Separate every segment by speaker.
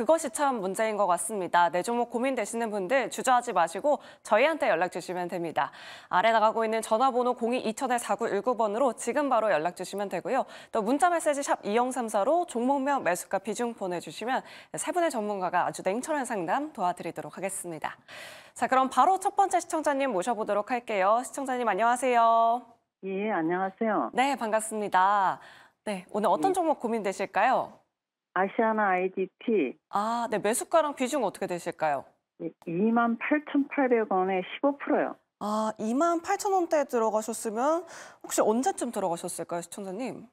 Speaker 1: 그것이 참 문제인 것 같습니다. 내 종목 고민되시는 분들 주저하지 마시고 저희한테 연락 주시면 됩니다. 아래 나가고 있는 전화번호 02-2000-4919번으로 지금 바로 연락 주시면 되고요. 또 문자메시지 샵 2034로 종목명 매수가 비중 보내주시면 세 분의 전문가가 아주 냉철한 상담 도와드리도록 하겠습니다. 자, 그럼 바로 첫 번째 시청자님 모셔보도록 할게요. 시청자님 안녕하세요. 예, 안녕하세요. 네, 반갑습니다. 네, 오늘 어떤 예. 종목 고민되실까요?
Speaker 2: 아시아나 i d p
Speaker 1: 아, 네. 매수가랑 비중 어떻게 되실까요?
Speaker 2: 2만 8,800원에 15%요. 아, 2만
Speaker 1: 8천 원대에 들어가셨으면 혹시 언제쯤 들어가셨을까요, 시청자님?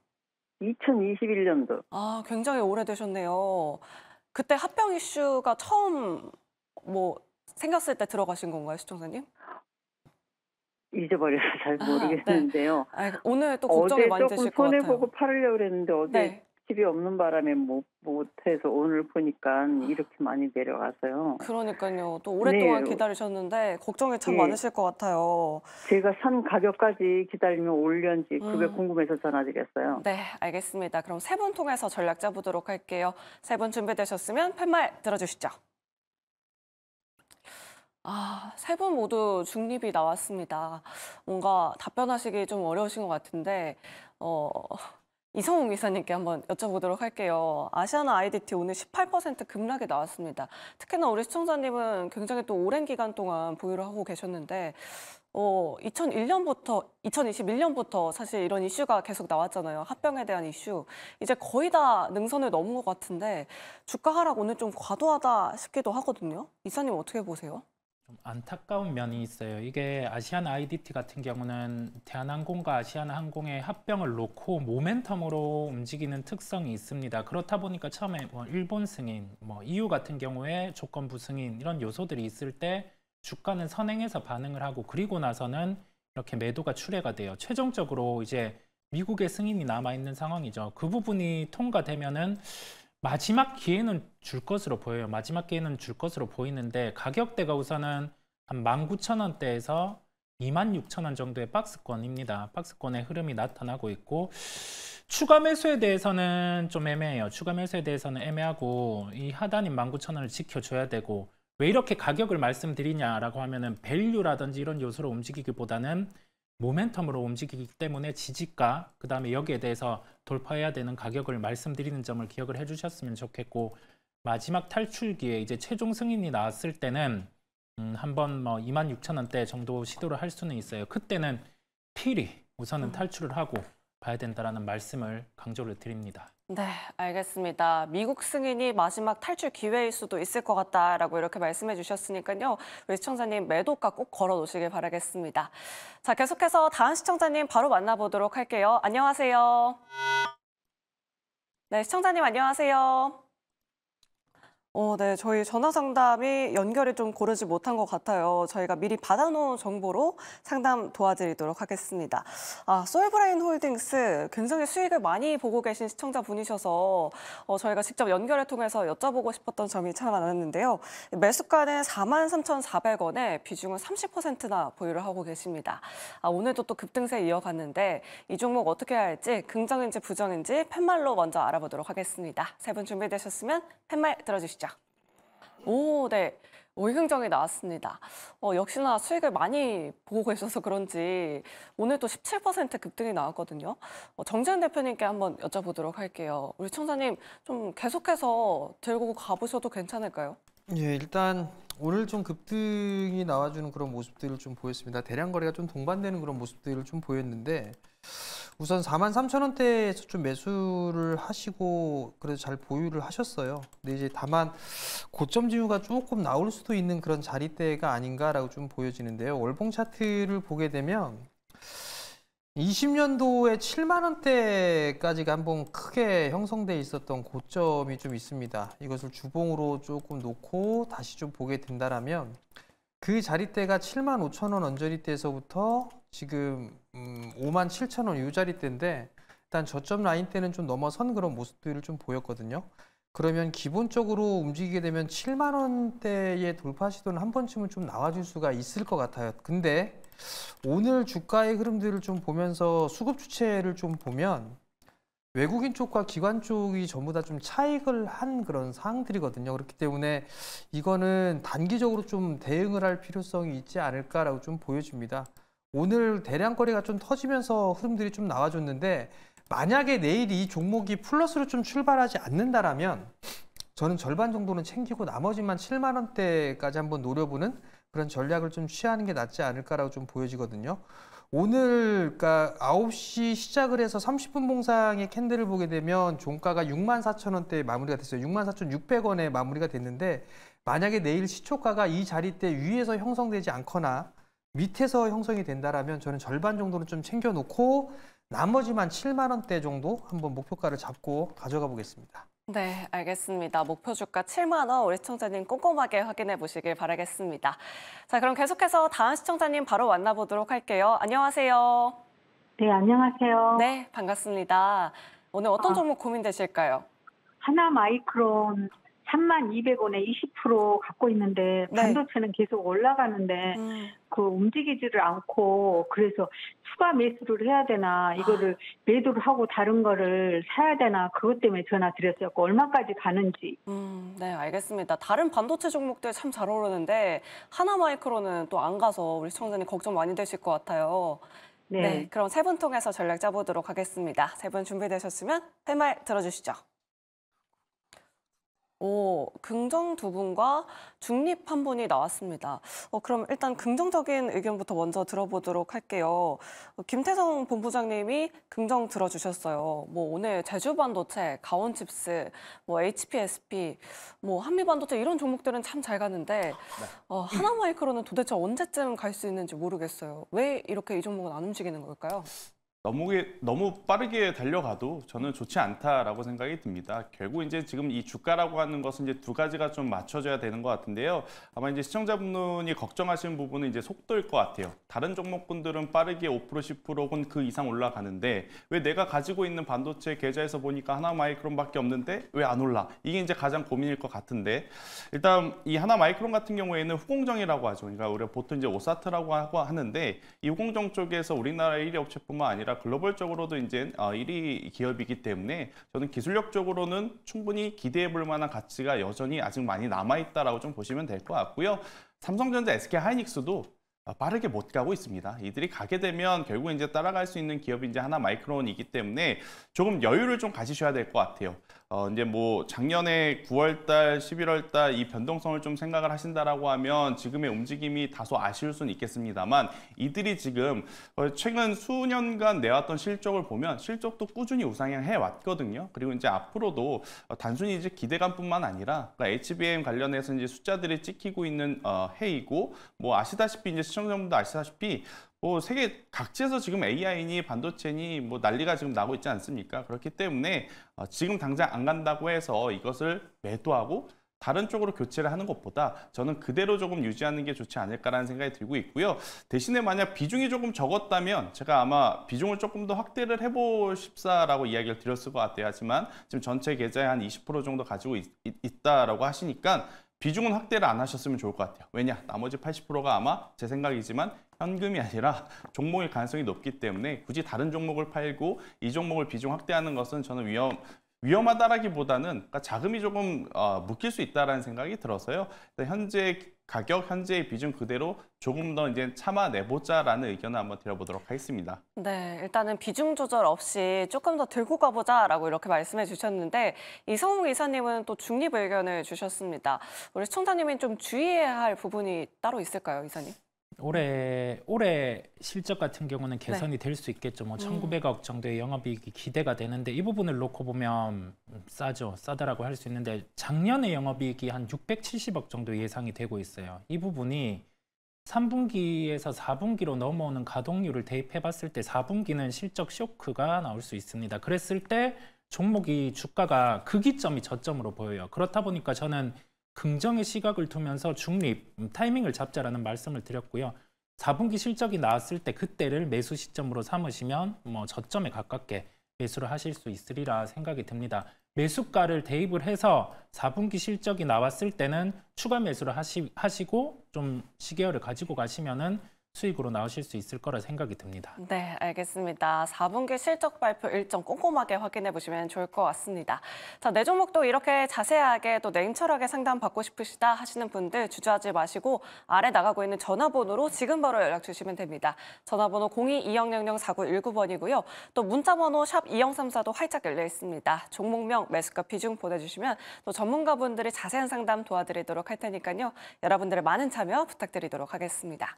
Speaker 1: 2021년도. 아, 굉장히 오래되셨네요. 그때 합병 이슈가 처음 뭐 생겼을 때 들어가신 건가요, 시청자님?
Speaker 2: 잊어버려서 잘 모르겠는데요. 아, 네. 아, 오늘 또 걱정이 많이 되실 것 같아요. 어제 조금 손해보고 팔으려고 그랬는데 어제 네. 집이 없는 바람에 못, 해서 오늘 보니까 이렇게 많이 내려가서요.
Speaker 1: 그러니까요. 또 네. 오랫동안 네. 기다리셨는데 걱정이 참 네. 많으실 것 같아요.
Speaker 2: 제가 산 가격까지 기다리면 올련지 음. 그게 궁금해서 전화드렸어요.
Speaker 1: 네, 알겠습니다. 그럼 세 분 통해서 전략 짜보도록 할게요. 세 분 준비되셨으면 팻말 들어주시죠. 아, 세 분 모두 중립이 나왔습니다. 뭔가 답변하시기 좀 어려우신 것 같은데, 어, 이성웅 이사님께 한번 여쭤보도록 할게요. 아시아나 IDT 오늘 18% 급락이 나왔습니다. 특히나 우리 시청자님은 굉장히 또 오랜 기간 동안 보유를 하고 계셨는데 어, 2001년부터 2021년부터 사실 이런 이슈가 계속 나왔잖아요. 합병에 대한 이슈. 이제 거의 다 능선을 넘은 것 같은데 주가 하락 오늘 좀 과도하다 싶기도 하거든요. 이사님 어떻게 보세요?
Speaker 3: 좀 안타까운 면이 있어요. 이게 아시안 IDT 같은 경우는 대한항공과 아시안항공의 합병을 놓고 모멘텀으로 움직이는 특성이 있습니다. 그렇다 보니까 처음에 뭐 일본 승인, 뭐 EU 같은 경우에 조건부 승인 이런 요소들이 있을 때 주가는 선행해서 반응을 하고 그리고 나서는 이렇게 매도가 출회가 돼요. 최종적으로 이제 미국의 승인이 남아 있는 상황이죠. 그 부분이 통과되면은 마지막 기회는 줄 것으로 보여요. 마지막 기회는 줄 것으로 보이는데 가격대가 우선은 한 19,000원대에서 26,000원 정도의 박스권입니다. 박스권의 흐름이 나타나고 있고 추가 매수에 대해서는 좀 애매해요. 추가 매수에 대해서는 애매하고 이 하단인 19,000원을 지켜줘야 되고 왜 이렇게 가격을 말씀드리냐라고 하면은 밸류라든지 이런 요소로 움직이기보다는 모멘텀으로 움직이기 때문에 지지가 그 다음에 여기에 대해서 돌파해야 되는 가격을 말씀드리는 점을 기억을 해주셨으면 좋겠고 마지막 탈출기에 이제 최종 승인이 나왔을 때는 음, 한번 뭐 26,000원대 정도 시도를 할 수는 있어요. 그때는 필히 우선은 음. 탈출을 하고 봐야 된다라는 말씀을 강조를 드립니다. 네,
Speaker 1: 알겠습니다. 미국 승인이 마지막 탈출 기회일 수도 있을 것 같다라고 이렇게 말씀해 주셨으니까요. 우리 시청자님 매도가 꼭 걸어 놓으시길 바라겠습니다. 자, 계속해서 다음 시청자님 바로 만나보도록 할게요. 안녕하세요. 네, 시청자님 안녕하세요. 어, 네. 저희 전화 상담이 연결이 좀 고르지 못한 것 같아요. 저희가 미리 받아놓은 정보로 상담 도와드리도록 하겠습니다. 아, 솔브레인 홀딩스 굉장히 수익을 많이 보고 계신 시청자분이셔서 어, 저희가 직접 연결을 통해서 여쭤보고 싶었던 점이 참 많았는데요. 매수가는 43,400원에 비중은 30%나 보유를 하고 계십니다. 아, 오늘도 또 급등세 이어갔는데 이 종목 어떻게 해야 할지 긍정인지 부정인지 팻말로 먼저 알아보도록 하겠습니다. 세 분 준비되셨으면 팻말 들어주시죠. 오, 네. 월경정이 나왔습니다. 어, 역시나 수익을 많이 보고 계셔서 그런지 오늘 또 17% 급등이 나왔거든요. 어, 정재은 대표님께 한번 여쭤보도록 할게요. 우리 청사님좀 계속해서 들고 가보셔도 괜찮을까요?
Speaker 4: 예, 일단 오늘 좀 급등이 나와주는 그런 모습들을 좀 보였습니다. 대량 거래가 좀 동반되는 그런 모습들을 좀 보였는데 우선 4 3 0원대에서좀 매수를 하시고 그래도 잘 보유를 하셨어요. 근데 이제 다만 고점 지우가 조금 나올 수도 있는 그런 자리대가 아닌가라고 좀 보여지는데요. 월봉 차트를 보게 되면 20년도에 7만 원대까지가 한번 크게 형성돼 있었던 고점이 좀 있습니다. 이것을 주봉으로 조금 놓고 다시 좀 보게 된다라면 그 자리대가 7만 5천 원 언저리대에서부터 지금 음, 5만 7천 원이 자리대인데 일단 저점 라인대는 좀 넘어선 그런 모습들을 좀 보였거든요. 그러면 기본적으로 움직이게 되면 7만 원대의 돌파 시도는 한 번쯤은 좀 나와줄 수가 있을 것 같아요. 근데 오늘 주가의 흐름들을 좀 보면서 수급 주체를 좀 보면 외국인 쪽과 기관 쪽이 전부 다 좀 차익을 한 그런 상황들이거든요. 그렇기 때문에 이거는 단기적으로 좀 대응을 할 필요성이 있지 않을까라고 좀 보여집니다. 오늘 대량 거래가 좀 터지면서 흐름들이 좀 나와줬는데 만약에 내일 이 종목이 플러스로 좀 출발하지 않는다라면 저는 절반 정도는 챙기고 나머지만 7만 원대까지 한번 노려보는 그런 전략을 좀 취하는 게 낫지 않을까라고 좀 보여지거든요. 오늘 그러니까 9시 시작을 해서 30분 봉상의 캔들을 보게 되면 종가가 6만 4천 원대 마무리가 됐어요. 6만 4,600원에 마무리가 됐는데 만약에 내일 시초가가 이 자리대 위에서 형성되지 않거나 밑에서 형성이 된다라면 저는 절반 정도는 좀 챙겨놓고 나머지만 7만 원대 정도 한번 목표가를 잡고 가져가 보겠습니다.
Speaker 1: 네, 알겠습니다. 목표 주가 7만 원 우리 시청자님 꼼꼼하게 확인해 보시길 바라겠습니다. 자, 그럼 계속해서 다음 시청자님 바로 만나보도록 할게요. 안녕하세요.
Speaker 2: 네, 안녕하세요. 네,
Speaker 1: 반갑습니다. 오늘 어떤 아,
Speaker 2: 종목 고민되실까요? 하나 마이크론 3만 200원에 20% 갖고 있는데 네. 반도체는 네. 계속 올라가는데 음. 그 움직이지를 않고 그래서 추가 매수를 해야 되나 이거를 아. 매도를 하고 다른 거를 사야 되나 그것 때문에 전화 드렸었고 그 얼마까지 가는지. 음,
Speaker 1: 네 알겠습니다. 다른 반도체 종목들 참 잘 오르는데 하나마이크로는 또 안 가서 우리 시청자님 걱정 많이 되실 것 같아요. 네, 네 그럼 세 분 통해서 전략 짜보도록 하겠습니다. 세 분 준비되셨으면 세말 들어주시죠. 오, 긍정 두 분과 중립 한 분이 나왔습니다. 어, 그럼 일단 긍정적인 의견부터 먼저 들어보도록 할게요. 어, 김태성 본부장님이 긍정 들어주셨어요. 뭐 오늘 제주반도체, 가온칩스, 뭐 HPSP, 뭐 한미반도체 이런 종목들은 참 잘 가는데 네. 어, 하나마이크로는 도대체 언제쯤 갈 수 있는지 모르겠어요. 왜 이렇게 이 종목은 안 움직이는 걸까요?
Speaker 5: 너무 너무 빠르게 달려가도 저는 좋지 않다라고 생각이 듭니다. 결국 이제 지금 이 주가라고 하는 것은 이제 두 가지가 좀 맞춰져야 되는 것 같은데요. 아마 이제 시청자분이 걱정하시는 부분은 이제 속도일 것 같아요. 다른 종목군들은 빠르게 5% 10% 혹은 그 이상 올라가는데 왜 내가 가지고 있는 반도체 계좌에서 보니까 하나 마이크론밖에 없는데 왜 안 올라? 이게 이제 가장 고민일 것 같은데 일단 이 하나 마이크론 같은 경우에는 후공정이라고 하죠. 그러니까 우리가 보통 이제 오사트라고 하고 하는데 이 후공정 쪽에서 우리나라 1위 업체뿐만 아니라 글로벌적으로도 이제 1위 어, 기업이기 때문에 저는 기술력적으로는 충분히 기대해 볼 만한 가치가 여전히 아직 많이 남아있다라고 좀 보시면 될 것 같고요. 삼성전자, SK 하이닉스도 어, 빠르게 못 가고 있습니다. 이들이 가게 되면 결국 이제 따라갈 수 있는 기업이 이제 하나 마이크론이기 때문에 조금 여유를 좀 가지셔야 될 것 같아요. 어, 이제 뭐 작년에 9월달, 11월달 이 변동성을 좀 생각을 하신다라고 하면 지금의 움직임이 다소 아쉬울 수는 있겠습니다만 이들이 지금 어, 최근 수년간 내왔던 실적을 보면 실적도 꾸준히 우상향해 왔거든요. 그리고 이제 앞으로도 어, 단순히 이제 기대감뿐만 아니라 그러니까 HBM 관련해서 이제 숫자들이 찍히고 있는 어, 해이고 뭐 아시다시피 이제 시청자분도 아시다시피 뭐 세계 각지에서 지금 AI니 반도체니 뭐 난리가 지금 나고 있지 않습니까? 그렇기 때문에 어, 지금 당장 안 간다고 해서 이것을 매도하고 다른 쪽으로 교체를 하는 것보다 저는 그대로 조금 유지하는 게 좋지 않을까라는 생각이 들고 있고요. 대신에 만약 비중이 조금 적었다면 제가 아마 비중을 조금 더 확대를 해보십사라고 이야기를 드렸을 것 같아요. 하지만 지금 전체 계좌에 한 20% 정도 가지고 있, 있다라고 하시니까 비중은 확대를 안 하셨으면 좋을 것 같아요. 왜냐? 나머지 80%가 아마 제 생각이지만 현금이 아니라 종목일 가능성이 높기 때문에 굳이 다른 종목을 팔고 이 종목을 비중 확대하는 것은 저는 위험 위험하다라기보다는 그러니까 자금이 조금 어, 묶일 수 있다라는 생각이 들어서요. 현재 가격 현재의 비중 그대로 조금 더 이제 참아내보자라는 의견을 한번 드려보도록 하겠습니다.
Speaker 1: 네, 일단은 비중 조절 없이 조금 더 들고 가보자라고 이렇게 말씀해 주셨는데 이성웅 이사님은 또 중립 의견을 주셨습니다. 우리 시청자님이 좀 주의해야 할 부분이 따로 있을까요, 이사님?
Speaker 3: 올해 올해 실적 같은 경우는 네. 개선이 네. 될수 있겠죠. 뭐 음. 1,900억 정도의 영업이익이 기대가 되는데 이 부분을 놓고 보면 싸죠, 싸다라고 할 수 있는데 작년에 영업이익이 한 670억 정도 예상이 되고 있어요. 이 부분이 3분기에서 4분기로 넘어오는 가동률을 대입해봤을 때 4분기는 실적 쇼크가 나올 수 있습니다. 그랬을 때 종목이 주가가 그 기점이 저점으로 보여요. 그렇다 보니까 저는 긍정의 시각을 두면서 중립, 음, 타이밍을 잡자라는 말씀을 드렸고요. 4분기 실적이 나왔을 때 그때를 매수 시점으로 삼으시면 뭐 저점에 가깝게 매수를 하실 수 있으리라 생각이 듭니다. 매수가를 대입을 해서 4분기 실적이 나왔을 때는 추가 매수를 하시, 하시고 좀 시계열을 가지고 가시면은 수익으로 나오실 수 있을 거라 생각이 듭니다.
Speaker 1: 네, 알겠습니다. 4분기 실적 발표 일정 꼼꼼하게 확인해 보시면 좋을 것 같습니다. 자, 내 종목도 이렇게 자세하게 또 냉철하게 상담받고 싶으시다 하시는 분들 주저하지 마시고 아래 나가고 있는 전화번호로 지금 바로 연락 주시면 됩니다. 전화번호 02-2000-4919번이고요. 또 문자번호 샵 2034도 활짝 열려 있습니다. 종목명, 매수가 비중 보내주시면 또 전문가분들이 자세한 상담 도와드리도록 할 테니까요. 여러분들의 많은 참여 부탁드리도록 하겠습니다.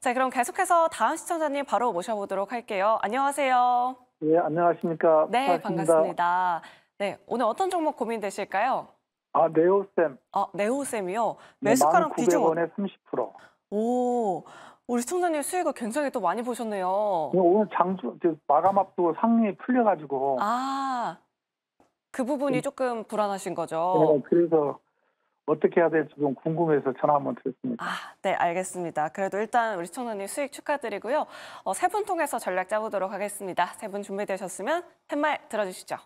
Speaker 1: 자, 그럼 계속해서 다음 시청자님 바로 모셔보도록 할게요. 안녕하세요.
Speaker 4: 예, 안녕하십니까. 네, 반갑습니다.
Speaker 1: 반갑습니다. 네, 오늘 어떤 종목 고민되실까요?
Speaker 4: 아, 네오쌤.
Speaker 1: 아, 네오쌤이요? 매수가랑 네, 비중. 900원에 30%. 오, 우리 시청자님 수익을 굉장히 또 많이 보셨네요. 네,
Speaker 4: 오늘 장주 마감 앞두고 상황 풀려가지고.
Speaker 1: 아, 그 부분이 네. 조금 불안하신 거죠? 네,
Speaker 4: 그래서 어떻게 해야 될지 좀 궁금해서 전화 한번 드렸습니다.
Speaker 1: 아, 네, 알겠습니다. 그래도 일단 우리 시청자님 수익 축하드리고요. 어, 세분 통해서 전략 짜보도록 하겠습니다. 세 분 준비되셨으면 팻말 들어주시죠.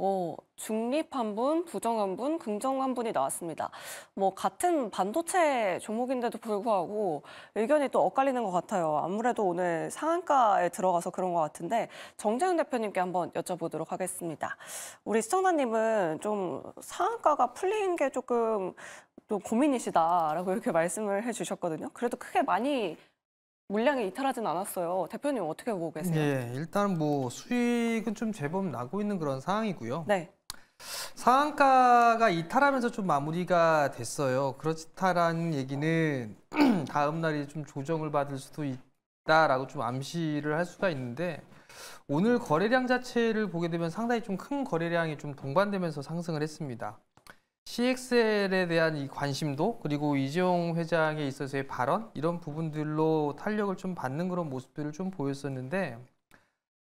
Speaker 1: 어, 중립한 분, 부정한 분, 긍정한 분이 나왔습니다. 뭐 같은 반도체 종목인데도 불구하고 의견이 또 엇갈리는 것 같아요. 아무래도 오늘 상한가에 들어가서 그런 것 같은데 정재윤 대표님께 한번 여쭤보도록 하겠습니다. 우리 시청자님은 좀 상한가가 풀린 게 조금 또 고민이시다라고 이렇게 말씀을 해주셨거든요. 그래도 크게 많이 물량이 이탈하진 않았어요. 대표님 어떻게 보고 계세요?
Speaker 4: 예, 일단 뭐 수익은 좀 제법 나고 있는 그런 상황이고요. 네. 상한가가 이탈하면서 좀 마무리가 됐어요. 그렇다라는 얘기는 다음 날이 좀 조정을 받을 수도 있다라고 좀 암시를 할 수가 있는데 오늘 거래량 자체를 보게 되면 상당히 좀 큰 거래량이 좀 동반되면서 상승을 했습니다. CXL에 대한 이 관심도 그리고 이재용 회장에 있어서의 발언 이런 부분들로 탄력을 좀 받는 그런 모습들을 좀 보였었는데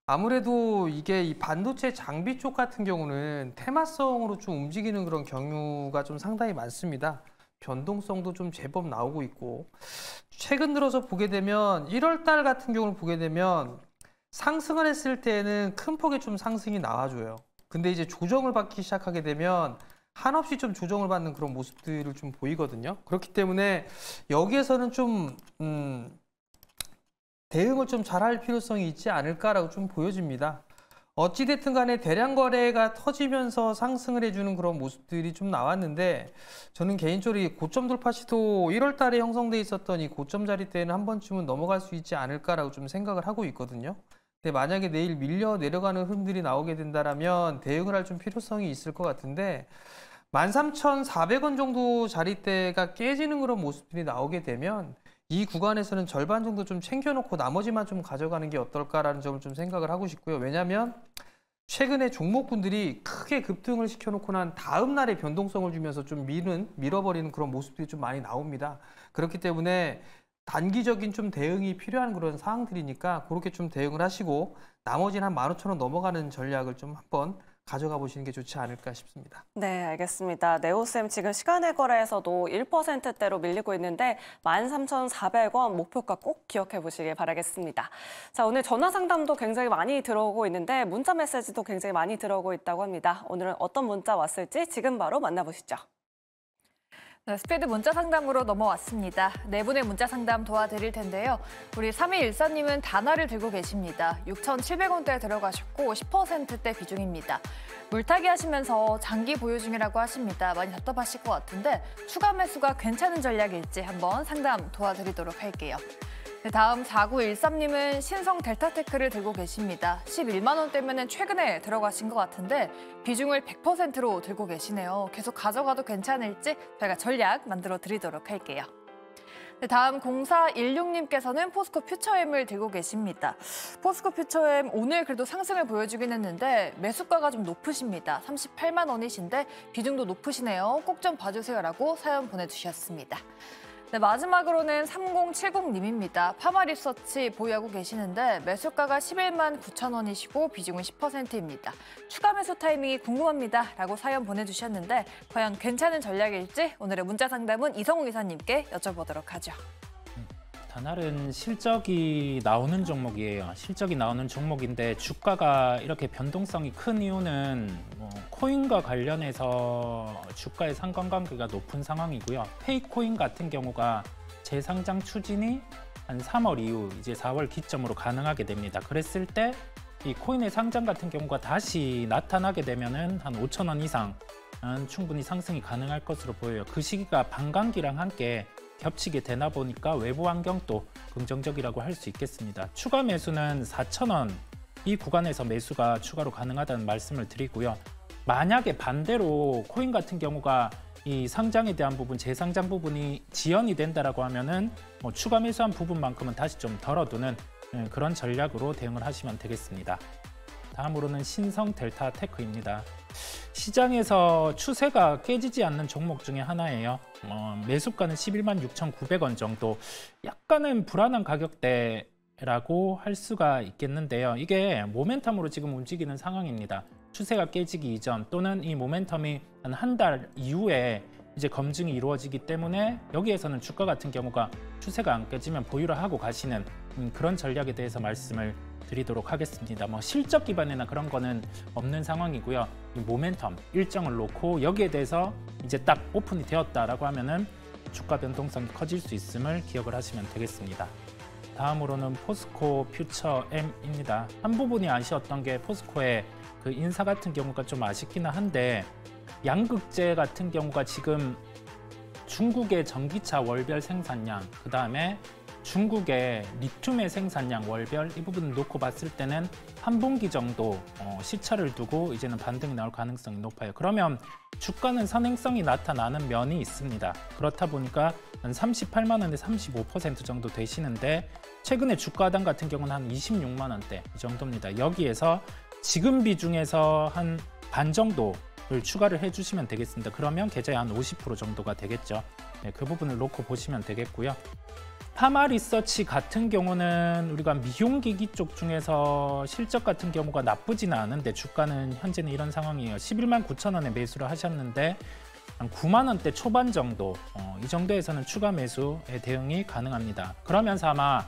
Speaker 4: 아무래도 이게 이 반도체 장비 쪽 같은 경우는 테마성으로 좀 움직이는 그런 경우가 좀 상당히 많습니다. 변동성도 좀 제법 나오고 있고 최근 들어서 보게 되면 1월 달 같은 경우를 보게 되면 상승을 했을 때는 큰 폭의 좀 상승이 나와줘요. 근데 이제 조정을 받기 시작하게 되면 한없이 좀 조정을 받는 그런 모습들을 좀 보이거든요. 그렇기 때문에 여기에서는 좀 음, 대응을 좀 잘할 필요성이 있지 않을까라고 좀 보여집니다. 어찌됐든 간에 대량 거래가 터지면서 상승을 해주는 그런 모습들이 좀 나왔는데 저는 개인적으로 고점 돌파 시도 1월 달에 형성돼 있었던 이 고점 자리 때에는 한 번쯤은 넘어갈 수 있지 않을까라고 좀 생각을 하고 있거든요. 근데 네, 만약에 내일 밀려 내려가는 흐들이 나오게 된다면 대응을 할 좀 필요성이 있을 것 같은데 13,400원 정도 자리대가 깨지는 그런 모습들이 나오게 되면 이 구간에서는 절반 정도 좀 챙겨놓고 나머지만 좀 가져가는 게 어떨까라는 점을 좀 생각을 하고 싶고요. 왜냐하면 최근에 종목군들이 크게 급등을 시켜놓고 난 다음 날에 변동성을 주면서 좀 미는 밀어버리는 그런 모습들이 좀 많이 나옵니다. 그렇기 때문에 단기적인 좀 대응이 필요한 그런 사항들이니까 그렇게 좀 대응을 하시고 나머지는 한 15,000원 넘어가는 전략을 좀 한번 가져가 보시는 게 좋지 않을까 싶습니다.
Speaker 1: 네, 알겠습니다. 네오쌤 지금 시간의 거래에서도 1%대로 밀리고 있는데 13,400원 목표가 꼭 기억해 보시길 바라겠습니다. 자, 오늘 전화 상담도 굉장히 많이 들어오고 있는데 문자 메시지도 굉장히 많이 들어오고 있다고 합니다. 오늘은 어떤 문자 왔을지 지금 바로 만나보시죠.
Speaker 2: 네, 스피드 문자 상담으로 넘어왔습니다. 네 분의 문자 상담 도와드릴 텐데요. 우리 3214님은 단화를 들고 계십니다. 6,700원대에 들어가셨고 10%대 비중입니다. 물타기 하시면서 장기 보유 중이라고 하십니다. 많이 답답하실 것 같은데 추가 매수가 괜찮은 전략일지 한번 상담 도와드리도록 할게요. 네, 다음 4913님은 신성 델타테크를 들고 계십니다. 11만 원 때문에 최근에 들어가신 것 같은데 비중을 100%로 들고 계시네요. 계속 가져가도 괜찮을지 저희가 전략 만들어 드리도록 할게요. 네, 다음 0416님께서는 포스코 퓨처엠을 들고 계십니다. 포스코 퓨처엠 오늘 그래도 상승을 보여주긴 했는데 매수가가 좀 높으십니다. 38만 원이신데 비중도 높으시네요. 꼭 좀 봐주세요라고 사연 보내주셨습니다. 네, 마지막으로는 3070님입니다. 파마 리서치 보유하고 계시는데 매수가가 11만 9천 원이시고 비중은 10%입니다. 추가 매수 타이밍이 궁금합니다. 라고 사연 보내주셨는데 과연 괜찮은 전략일지 오늘의 문자 상담은 이성우 기사님께 여쭤보도록 하죠.
Speaker 3: 단날은 실적이 나오는 종목이에요. 실적이 나오는 종목인데 주가가 이렇게 변동성이 큰 이유는 코인과 관련해서 주가의 상관관계가 높은 상황이고요. 페이코인 같은 경우가 재상장 추진이 한 3월 이후 이제 4월 기점으로 가능하게 됩니다. 그랬을 때 이 코인의 상장 같은 경우가 다시 나타나게 되면은 한 5천 원이상 충분히 상승이 가능할 것으로 보여요. 그 시기가 반감기랑 함께 겹치게 되나 보니까 외부 환경도 긍정적이라고 할 수 있겠습니다. 추가 매수는 4천 원이 구간에서 매수가 추가로 가능하다는 말씀을 드리고요. 만약에 반대로 코인 같은 경우가 이 상장에 대한 부분, 재상장 부분이 지연이 된다라고 하면은 뭐 추가 매수한 부분만큼은 다시 좀 덜어두는 예, 그런 전략으로 대응을 하시면 되겠습니다. 다음으로는 신성 델타 테크입니다. 시장에서 추세가 깨지지 않는 종목 중에 하나예요. 어, 매수가는 11만 6,900원 정도. 약간은 불안한 가격대라고 할 수가 있겠는데요. 이게 모멘텀으로 지금 움직이는 상황입니다. 추세가 깨지기 이전 또는 이 모멘텀이 한 달 이후에 이제 검증이 이루어지기 때문에 여기에서는 주가 같은 경우가 추세가 안 깨지면 보유를 하고 가시는 음, 그런 전략에 대해서 말씀을 드리도록 하겠습니다. 뭐 실적 기반이나 그런 거는 없는 상황이고요. 이 모멘텀 일정을 놓고 여기에 대해서 이제 딱 오픈이 되었다라고 하면은 주가 변동성이 커질 수 있음을 기억을 하시면 되겠습니다. 다음으로는 포스코 퓨처 M입니다. 한 부분이 아쉬웠던 게 포스코의 그 인사 같은 경우가 좀 아쉽기는 한데 양극재 같은 경우가 지금 중국의 전기차 월별 생산량, 그 다음에 중국의 리튬의 생산량 월별 이 부분을 놓고 봤을 때는 한 분기 정도 어, 시차를 두고 이제는 반등이 나올 가능성이 높아요. 그러면 주가는 선행성이 나타나는 면이 있습니다. 그렇다 보니까 38만 원에 35% 정도 되시는데 최근에 주가당 같은 경우는 한 26만 원대 이 정도입니다. 여기에서 지금 비중에서 한 반 정도를 추가를 해주시면 되겠습니다. 그러면 계좌에 한 50% 정도가 되겠죠. 네, 그 부분을 놓고 보시면 되겠고요. 파마 리서치 같은 경우는 우리가 미용기기 쪽 중에서 실적 같은 경우가 나쁘지는 않은데 주가는 현재는 이런 상황이에요. 11만 9천 원에 매수를 하셨는데 한 9만 원대 초반 정도 어, 이 정도에서는 추가 매수에 대응이 가능합니다. 그러면서 아마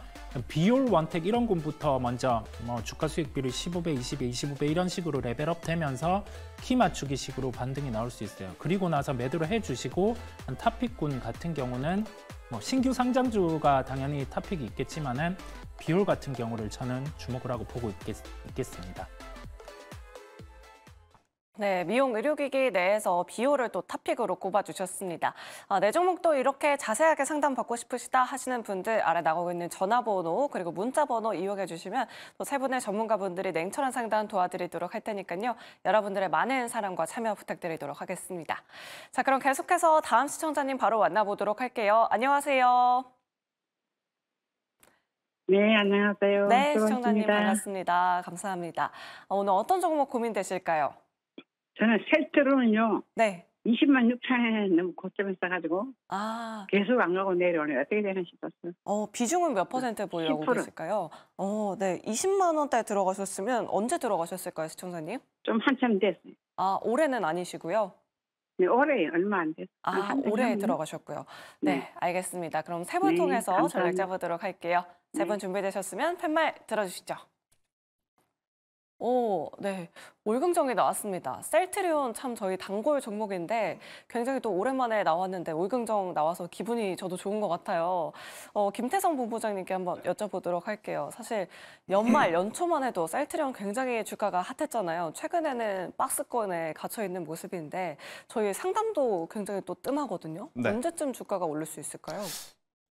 Speaker 3: 비올 원택 이런 군부터 먼저 뭐 주가 수익비를 15배, 20배, 25배 이런 식으로 레벨업 되면서 키 맞추기 식으로 반등이 나올 수 있어요. 그리고 나서 매도를 해주시고 탑픽군 같은 경우는 뭐 신규 상장주가 당연히 탑픽이 있겠지만은 비올 같은 경우를 저는 주목을 하고 보고 있겠, 있겠습니다.
Speaker 1: 네, 미용 의료기기 내에서 비율을또 탑픽으로 꼽아주셨습니다. 아, 내 종목도 이렇게 자세하게 상담받고 싶으시다 하시는 분들 아래 나가고 있는 전화번호 그리고 문자번호 이용해 주시면 또 세 분의 전문가분들이 냉철한 상담 도와드리도록 할 테니까요. 여러분들의 많은 사랑과 참여 부탁드리도록 하겠습니다. 자, 그럼 계속해서 다음 시청자님 바로 만나보도록 할게요. 안녕하세요.
Speaker 2: 네, 안녕하세요. 네, 수고하십니다. 시청자님
Speaker 1: 반갑습니다. 감사합니다. 어, 오늘 어떤 종목 고민되실까요?
Speaker 2: 저는 셀트로는요 네. 20만 6천 너무 고점을 싸가지고 아. 계속 안 가고 내려오네 요 어떻게
Speaker 1: 되나 싶었어요. 어 비중은 몇 퍼센트 보유하고 10%. 계실까요? 어, 네, 20만 원대 들어가셨으면 언제 들어가셨을까요, 시청자님? 좀 한참 됐어요. 아 올해는 아니시고요. 네, 올해 얼마 안 됐어요. 아 올해 에 들어가셨고요. 네, 네, 알겠습니다. 그럼 세분 네, 통해서 네, 전략 잡아보도록 할게요. 세분 네. 준비되셨으면 팻말 들어주시죠. 오, 네. 올금정이 나왔습니다. 셀트리온 참 저희 단골 종목인데 굉장히 또 오랜만에 나왔는데 올금정 나와서 기분이 저도 좋은 것 같아요. 어, 김태성 본부장님께 한번 여쭤보도록 할게요. 사실 연말, 연초만 해도 셀트리온 굉장히 주가가 핫했잖아요. 최근에는 박스권에 갇혀있는 모습인데 저희 상담도 굉장히 또 뜸하거든요. 네. 언제쯤 주가가 오를 수 있을까요?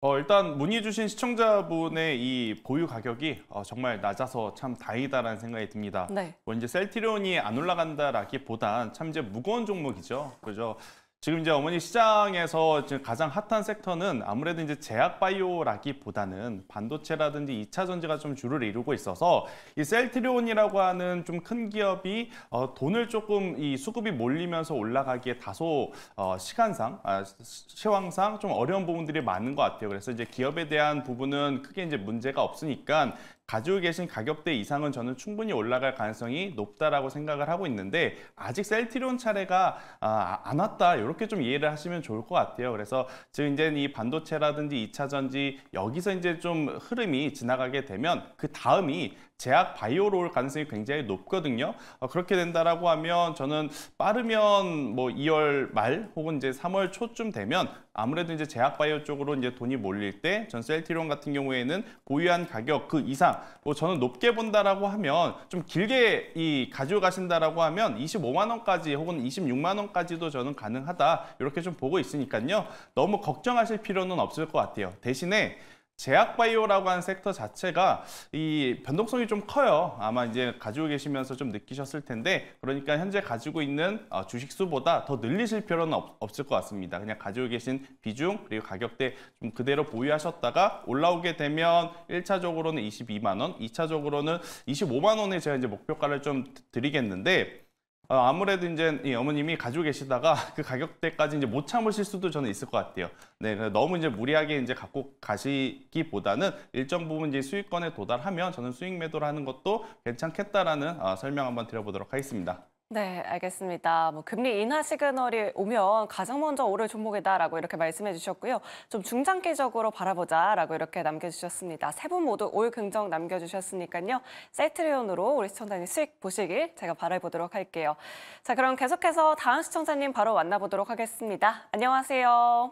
Speaker 5: 어, 일단 문의 주신 시청자분의 이 보유 가격이 어, 정말 낮아서 참 다행이다라는 생각이 듭니다. 네. 뭐 이제 셀티론이 안 올라간다라기보단 참 이제 무거운 종목이죠. 그죠? 지금 이제 어머니 시장에서 지금 가장 핫한 섹터는 아무래도 이제 제약 바이오라기보다는 반도체라든지 2차 전지가 좀 주를 이루고 있어서 이 셀트리온이라고 하는 좀 큰 기업이 어, 돈을 조금 이 수급이 몰리면서 올라가기에 다소 어, 시간상 아, 시황상 좀 어려운 부분들이 많은 것 같아요. 그래서 이제 기업에 대한 부분은 크게 이제 문제가 없으니까 가지고 계신 가격대 이상은 저는 충분히 올라갈 가능성이 높다라고 생각을 하고 있는데 아직 셀트리온 차례가 아, 안 왔다 이렇게 좀 이해를 하시면 좋을 것 같아요. 그래서 지금 이제 이 반도체라든지 2차전지 여기서 이제 좀 흐름이 지나가게 되면 그 다음이 제약 바이오로 올 가능성이 굉장히 높거든요. 어, 그렇게 된다라고 하면 저는 빠르면 뭐 2월 말 혹은 이제 3월 초쯤 되면 아무래도 이제 제약바이오 쪽으로 이제 돈이 몰릴 때 전 셀티론 같은 경우에는 보유한 가격 그 이상 뭐 저는 높게 본다라고 하면 좀 길게 이 가져가신다라고 하면 25만 원까지 혹은 26만 원까지도 저는 가능하다 이렇게 좀 보고 있으니까요. 너무 걱정하실 필요는 없을 것 같아요. 대신에 제약바이오라고 하는 섹터 자체가 이 변동성이 좀 커요. 아마 이제 가지고 계시면서 좀 느끼셨을 텐데 그러니까 현재 가지고 있는 어, 주식 수보다 더 늘리실 필요는 없, 을것 같습니다. 그냥 가지고 계신 비중 그리고 가격대 좀 그대로 보유하셨다가 올라오게 되면 1차적으로는 22만 원, 2차적으로는 25만 원에 제가 이제 목표가를 좀 드리겠는데 어, 아무래도 이제 이 어머님이 가지고 계시다가 그 가격대까지 이제 못 참으실 수도 저는 있을 것 같아요. 네, 너무 이제 무리하게 이제 갖고 가시기보다는 일정 부분 이제 수익권에 도달하면 저는 수익 매도를 하는 것도 괜찮겠다라는 어, 설명 한번 드려보도록 하겠습니다.
Speaker 1: 네, 알겠습니다. 뭐 금리 인하 시그널이 오면 가장 먼저 오를 종목이다라고 이렇게 말씀해 주셨고요. 좀 중장기적으로 바라보자라고 이렇게 남겨주셨습니다. 세 분 모두 올 긍정 남겨주셨으니까요. 세트리온으로 우리 시청자님 수익 보시길 제가 바라보도록 할게요. 자, 그럼 계속해서 다음 시청자님 바로 만나보도록 하겠습니다. 안녕하세요.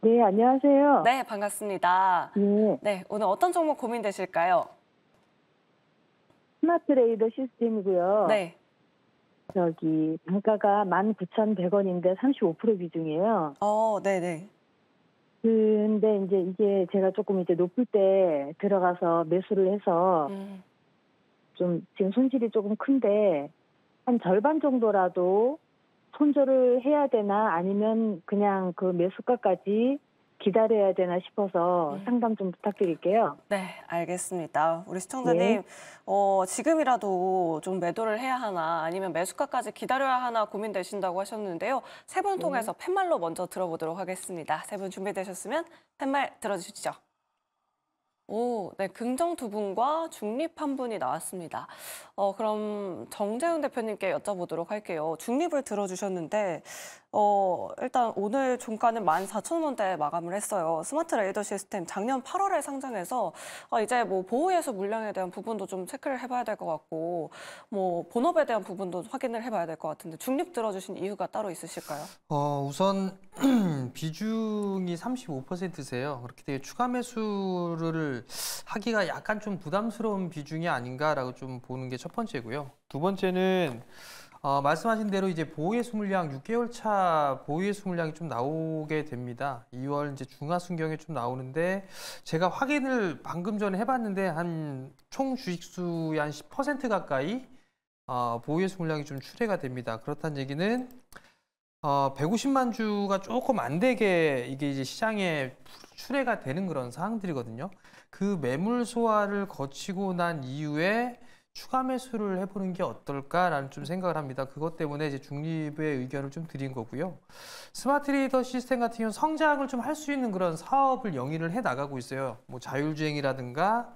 Speaker 2: 네, 안녕하세요. 네,
Speaker 1: 반갑습니다. 네. 네, 오늘 어떤 종목 고민되실까요?
Speaker 2: 스마트레이더 시스템이고요. 네. 저기 단가가 19,100원인데 35% 비중이에요. 어, 네네. 근데 이제 이게 제가 조금 이제 높을 때 들어가서 매수를 해서 음. 좀 지금 손실이 조금 큰데 한 절반 정도라도 손절을 해야 되나 아니면 그냥 그 매수가까지 기다려야 되나 싶어서 음. 상담 좀 부탁드릴게요. 네,
Speaker 1: 알겠습니다. 우리 시청자님, 네. 어, 지금이라도 좀 매도를 해야 하나 아니면 매수가까지 기다려야 하나 고민되신다고 하셨는데요. 세분 네. 통해서 네. 팻말로 먼저 들어보도록 하겠습니다. 세 분 준비되셨으면 팻말 들어주시죠. 오, 네, 긍정 두 분과 중립 한 분이 나왔습니다. 어, 그럼 정재훈 대표님께 여쭤보도록 할게요. 중립을 들어주셨는데 어, 일단 오늘 종가는 1 4 0 0 0원대 마감을 했어요. 스마트 레이더 시스템 작년 8월에 상장해서 어, 이제 뭐보호해수 물량에 대한 부분도 좀 체크를 해봐야 될 것 같고 뭐 본업에 대한 부분도 확인을 해봐야 될 것 같은데 중립 들어주신 이유가 따로 있으실까요?
Speaker 4: 어, 우선 비중이 35%세요. 그렇게 되게 추가 매수를 하기가 약간 좀 부담스러운 비중이 아닌가라고 좀 보는 게 첫 번째고요. 두 번째는 어, 말씀하신 대로 이제 보호예수 물량 6개월 차 보호예수 물량이 좀 나오게 됩니다. 2월 이제 중하 순경에 좀 나오는데 제가 확인을 방금 전에 해봤는데 한 총 주식수의 한 10% 가까이 어, 보호예수 물량이 좀 출해가 됩니다. 그렇다는 얘기는 어, 150만 주가 조금 안 되게 이게 이제 시장에 출해가 되는 그런 상황들이거든요. 그 매물 소화를 거치고 난 이후에 추가 매수를 해보는 게 어떨까라는 좀 생각을 합니다. 그것 때문에 이제 중립의 의견을 좀 드린 거고요. 스마트리더 시스템 같은 경우는 성장을 좀 할 수 있는 그런 사업을 영위를 해 나가고 있어요. 뭐 자율주행이라든가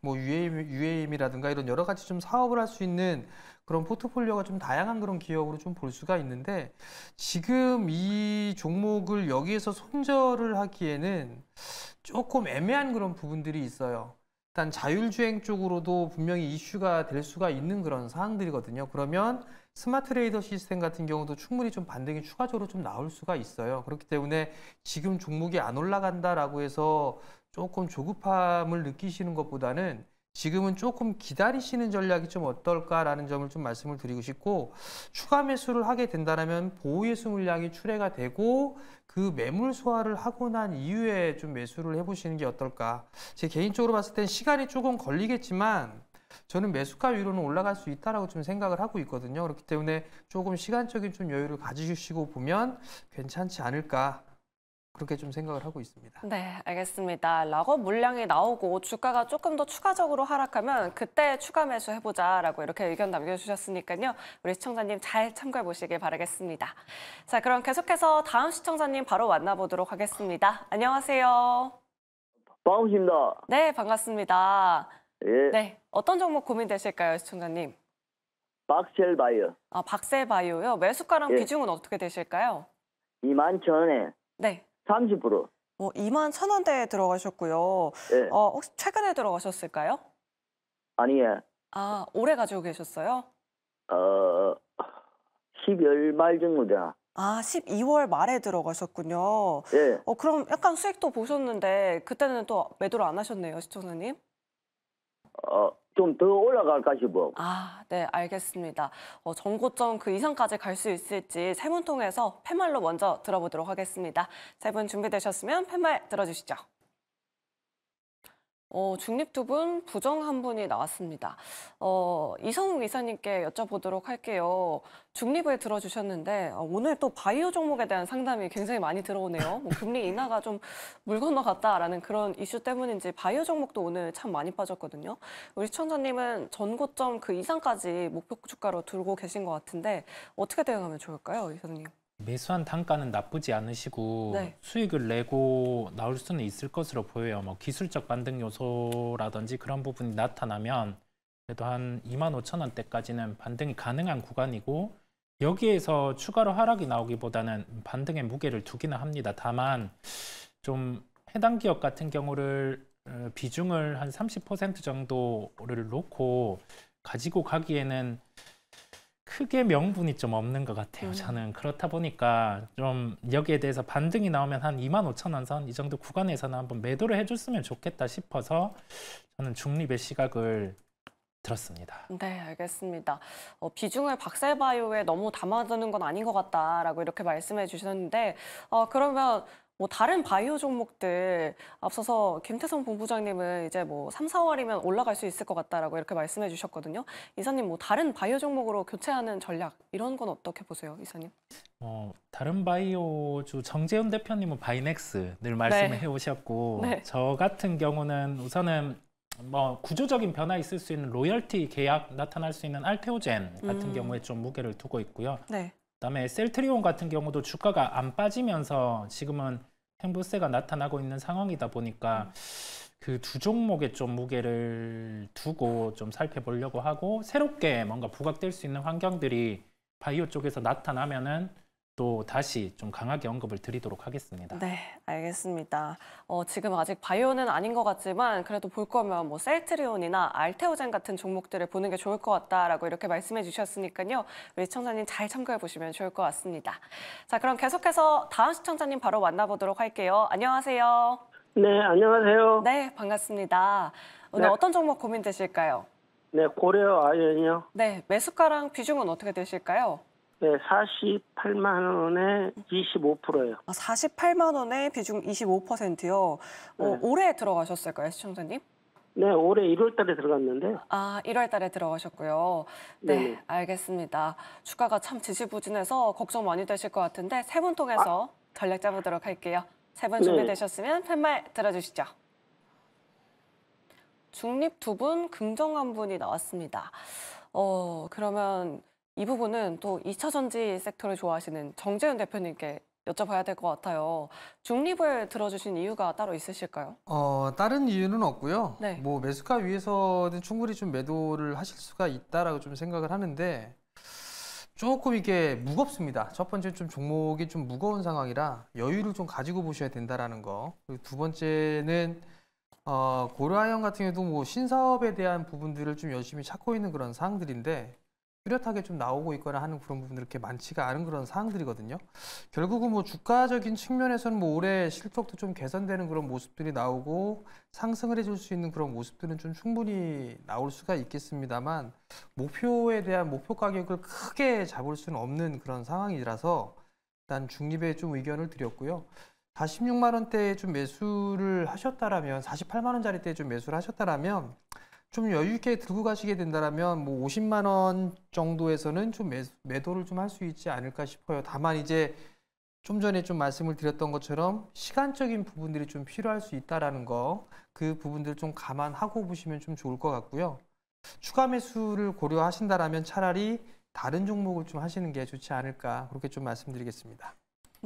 Speaker 4: 뭐 UAM, UAM이라든가 이런 여러 가지 좀 사업을 할 수 있는 그런 포트폴리오가 좀 다양한 그런 기업으로 좀 볼 수가 있는데 지금 이 종목을 여기에서 손절을 하기에는 조금 애매한 그런 부분들이 있어요. 일단 자율주행 쪽으로도 분명히 이슈가 될 수가 있는 그런 사항들이거든요. 그러면 스마트 레이더 시스템 같은 경우도 충분히 좀 반등이 추가적으로 좀 나올 수가 있어요. 그렇기 때문에 지금 종목이 안 올라간다라고 해서 조금 조급함을 느끼시는 것보다는 지금은 조금 기다리시는 전략이 좀 어떨까라는 점을 좀 말씀을 드리고 싶고 추가 매수를 하게 된다면 보호 예수 물량이 출회가 되고 그 매물 소화를 하고 난 이후에 좀 매수를 해보시는 게 어떨까 제 개인적으로 봤을 땐 시간이 조금 걸리겠지만 저는 매수가 위로는 올라갈 수 있다라고 좀 생각을 하고 있거든요 그렇기 때문에 조금 시간적인 좀 여유를 가지시고 보면 괜찮지 않을까 그렇게 좀 생각을 하고 있습니다.
Speaker 1: 네, 알겠습니다. 라고 물량이 나오고 주가가 조금 더 추가적으로 하락하면 그때 추가 매수 해보자라고 이렇게 의견 남겨주셨으니까요. 우리 시청자님 잘 참고해 보시길 바라겠습니다. 자, 그럼 계속해서 다음 시청자님 바로 만나보도록 하겠습니다. 안녕하세요. 방우입니다 네, 반갑습니다. 예. 네, 어떤 종목 고민되실까요, 시청자님?
Speaker 2: 박셀 바이오.
Speaker 1: 아, 박셀 바이오요? 매수가랑 예. 비중은 어떻게 되실까요?
Speaker 2: 2만 천 원에. 네. 30%.
Speaker 1: 뭐 2만 천 원대에 들어가셨고요. 예. 어, 혹시 최근에 들어가셨을까요? 아니에. 아, 오래 가지고 계셨어요?
Speaker 2: 어, 12월 말 정도다.
Speaker 1: 아, 12월 말에 들어가셨군요. 예. 어, 그럼 약간 수익도 보셨는데 그때는 또 매도를 안 하셨네요, 시청자님.
Speaker 2: 어, 좀더 올라갈까 싶어. 아,
Speaker 1: 네, 알겠습니다. 어, 정고점그 이상까지 갈 수 있을지 세 분 통해서 팻말로 먼저 들어보도록 하겠습니다. 세 분 준비되셨으면 팻말 들어주시죠. 어, 중립 두 분, 부정 한 분이 나왔습니다. 어, 이성욱 이사님께 여쭤보도록 할게요. 중립을 들어주셨는데 어, 오늘 또 바이오 종목에 대한 상담이 굉장히 많이 들어오네요. 뭐 금리 인하가 좀 물 건너갔다라는 그런 이슈 때문인지 바이오 종목도 오늘 참 많이 빠졌거든요. 우리 시청자님은 전고점 그 이상까지 목표 주가로 들고 계신 것 같은데 어떻게 대응하면 좋을까요, 이사님?
Speaker 3: 매수한 단가는 나쁘지 않으시고 네. 수익을 내고 나올 수는 있을 것으로 보여요. 뭐 기술적 반등 요소라든지 그런 부분이 나타나면 그래도 한 2만 5천 원대까지는 반등이 가능한 구간이고 여기에서 추가로 하락이 나오기보다는 반등의 무게를 두기는 합니다. 다만 좀 해당 기업 같은 경우를 어, 비중을 한 30% 정도를 놓고 가지고 가기에는 크게 명분이 좀 없는 것 같아요. 음. 저는 그렇다 보니까 좀 여기에 대해서 반등이 나오면 한 2만 5천 원선이 정도 구간에서는 한번 매도를 해줬으면 좋겠다 싶어서 저는 중립의 시각을 들었습니다.
Speaker 1: 네, 알겠습니다. 어, 비중을 박셀바이오에 너무 담아두는 건 아닌 것 같다라고 이렇게 말씀해 주셨는데 어, 그러면 뭐 다른 바이오 종목들 앞서서 김태성 본부장님은 이제 뭐 3, 4월이면 올라갈 수 있을 것 같다라고 이렇게 말씀해 주셨거든요. 이사님 뭐 다른 바이오 종목으로 교체하는 전략 이런 건 어떻게 보세요, 이사님?
Speaker 3: 어, 다른 바이오주 정재훈 대표님은 바이넥스 늘 말씀해 네. 오셨고 네. 저 같은 경우는 우선은 뭐 구조적인 변화 있을 수 있는 로열티 계약 나타날 수 있는 알테오젠 같은 음. 경우에 좀 무게를 두고 있고요. 네. 그다음에 셀트리온 같은 경우도 주가가 안 빠지면서 지금은 행보세가 나타나고 있는 상황이다 보니까 음. 그두 종목에 좀 무게를 두고 좀 살펴보려고 하고 새롭게 뭔가 부각될 수 있는 환경들이 바이오 쪽에서 나타나면은 또 다시 좀 강하게 언급을 드리도록 하겠습니다.
Speaker 1: 네, 알겠습니다. 어, 지금 아직 바이오는 아닌 것 같지만 그래도 볼 거면 뭐 셀트리온이나 알테오젠 같은 종목들을 보는 게 좋을 것 같다라고 이렇게 말씀해 주셨으니까요. 우리 시청자님 잘 참고해 보시면 좋을 것 같습니다. 자, 그럼 계속해서 다음 시청자님 바로 만나보도록 할게요. 안녕하세요. 네, 안녕하세요. 네, 반갑습니다. 오늘 네. 어떤 종목 고민되실까요?
Speaker 4: 네, 고려 아연이요.
Speaker 1: 네, 매수가랑 비중은 어떻게 되실까요? 네, 48만 원에 25%예요. 아, 48만 원에 비중 25%요. 어, 네. 어, 올해 들어가셨을까요, 시청자님?
Speaker 4: 네, 올해 1월 달에 들어갔는데요.
Speaker 1: 아, 1월 달에 들어가셨고요. 네, 네네. 알겠습니다. 주가가 참 지지부진해서 걱정 많이 되실 것 같은데 세 분 통해서 아. 전략 잡아보도록 할게요. 세분 네. 준비되셨으면 팻말 들어주시죠. 중립 두 분, 긍정한 분이 나왔습니다. 어, 그러면 이 부분은 또 2차 전지 섹터를 좋아하시는 정재윤 대표님께 여쭤봐야 될 것 같아요. 중립을 들어주신 이유가 따로 있으실까요?
Speaker 4: 어, 다른 이유는 없고요. 네. 뭐 매수가 위해서는 충분히 좀 매도를 하실 수가 있다라고 좀 생각을 하는데 조금 이게 무겁습니다. 첫 번째 좀 종목이 좀 무거운 상황이라 여유를 좀 가지고 보셔야 된다라는 거. 그리고 두 번째는 어, 고아형 같은 경우도 뭐 신사업에 대한 부분들을 좀 열심히 찾고 있는 그런 사항들인데 뚜렷하게 좀 나오고 있거나 하는 그런 부분들이 렇게 많지가 않은 그런 상황들이거든요 결국은 뭐 주가적인 측면에서는 뭐 올해 실적도 좀 개선되는 그런 모습들이 나오고 상승을 해줄 수 있는 그런 모습들은 좀 충분히 나올 수가 있겠습니다만 목표에 대한 목표 가격을 크게 잡을 수는 없는 그런 상황이라서 일단 중립에 좀 의견을 드렸고요. 46만 원대에 좀 매수를 하셨다라면 48만 원짜리 때 좀 매수를 하셨다라면 좀 여유 있게 들고 가시게 된다라면 뭐 50만 원 정도에서는 좀 매, 도를 좀 할 수 있지 않을까 싶어요. 다만 이제 좀 전에 좀 말씀을 드렸던 것처럼 시간적인 부분들이 좀 필요할 수 있다라는 거 그 부분들 좀 감안하고 보시면 좀 좋을 것 같고요. 추가 매수를 고려하신다라면 차라리 다른 종목을 좀 하시는 게 좋지 않을까 그렇게 좀 말씀드리겠습니다.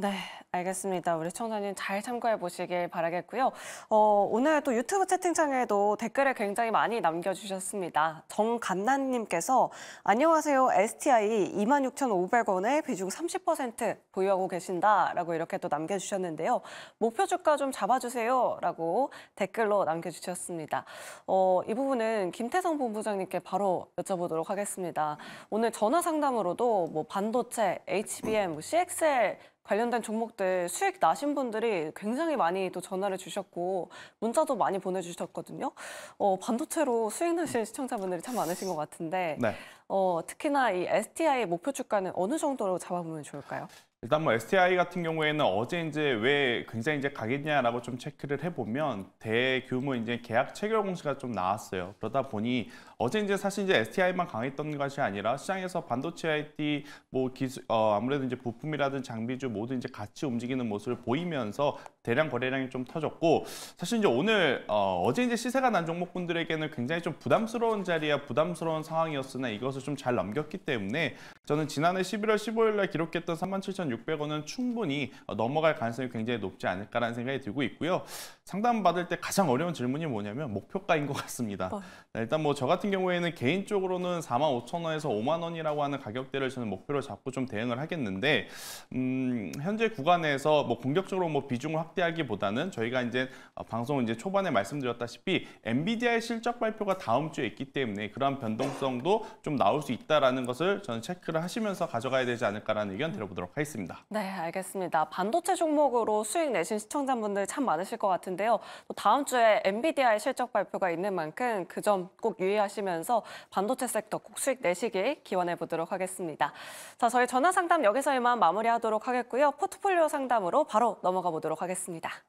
Speaker 1: 네, 알겠습니다. 우리 청자님 잘 참고해 보시길 바라겠고요. 어, 오늘 또 유튜브 채팅창에도 댓글을 굉장히 많이 남겨주셨습니다. 정간난님께서 안녕하세요. STI 26,500원에 비중 30% 보유하고 계신다라고 이렇게 또 남겨주셨는데요. 목표 주가 좀 잡아주세요라고 댓글로 남겨주셨습니다. 어, 이 부분은 김태성 본부장님께 바로 여쭤보도록 하겠습니다. 오늘 전화 상담으로도 뭐 반도체, HBM, 뭐 CXL 관련된 종목들 수익 나신 분들이 굉장히 많이 또 전화를 주셨고 문자도 많이 보내주셨거든요. 어, 반도체로 수익 나신 시청자분들이 참 많으신 것 같은데 네. 어, 특히나 이 STI 목표 주가는 어느 정도로 잡아보면 좋을까요?
Speaker 5: 일단 뭐 STI 같은 경우에는 어제 이제 왜 굉장히 이제 가겠냐라고 좀 체크를 해보면 대규모 이제 계약 체결 공시가 좀 나왔어요. 그러다 보니 어제 이제 사실 이제 STI만 강했던 것이 아니라 시장에서 반도체 IT 뭐 기술 어 아무래도 이제 부품이라든 지 장비주 모두 이제 같이 움직이는 모습을 보이면서 대량 거래량이 좀 터졌고 사실 이제 오늘 어, 어제 이제 시세가 난 종목분들에게는 굉장히 좀 부담스러운 자리야 부담스러운 상황이었으나 이것을 좀 잘 넘겼기 때문에 저는 지난해 11월 15일 날 기록했던 37,600원은 충분히 어, 넘어갈 가능성이 굉장히 높지 않을까라는 생각이 들고 있고요. 상담받을 때 가장 어려운 질문이 뭐냐면 목표가인 것 같습니다. 어. 네, 일단 뭐 저 같은 경우에는 개인적으로는 45,000원에서 5만 원이라고 하는 가격대를 저는 목표로 잡고 좀 대응을 하겠는데 음, 현재 구간에서 뭐 공격적으로 뭐 비중을 확 확대하기보다는 저희가 이제 어, 방송 이제 초반에 말씀드렸다시피 엔비디아의 실적 발표가 다음 주에 있기 때문에 그러한 변동성도 좀 나올 수 있다라는 것을 저는 체크를 하시면서 가져가야 되지 않을까라는 의견 드려보도록 하겠습니다.
Speaker 1: 네, 알겠습니다. 반도체 종목으로 수익 내신 시청자분들 참 많으실 것 같은데요. 또 다음 주에 엔비디아의 실적 발표가 있는 만큼 그 점 꼭 유의하시면서 반도체 섹터 꼭 수익 내시길 기원해 보도록 하겠습니다. 자, 저희 전화 상담 여기서 이만 마무리하도록 하겠고요. 포트폴리오 상담으로 바로 넘어가 보도록 하겠습니다. 알아습니다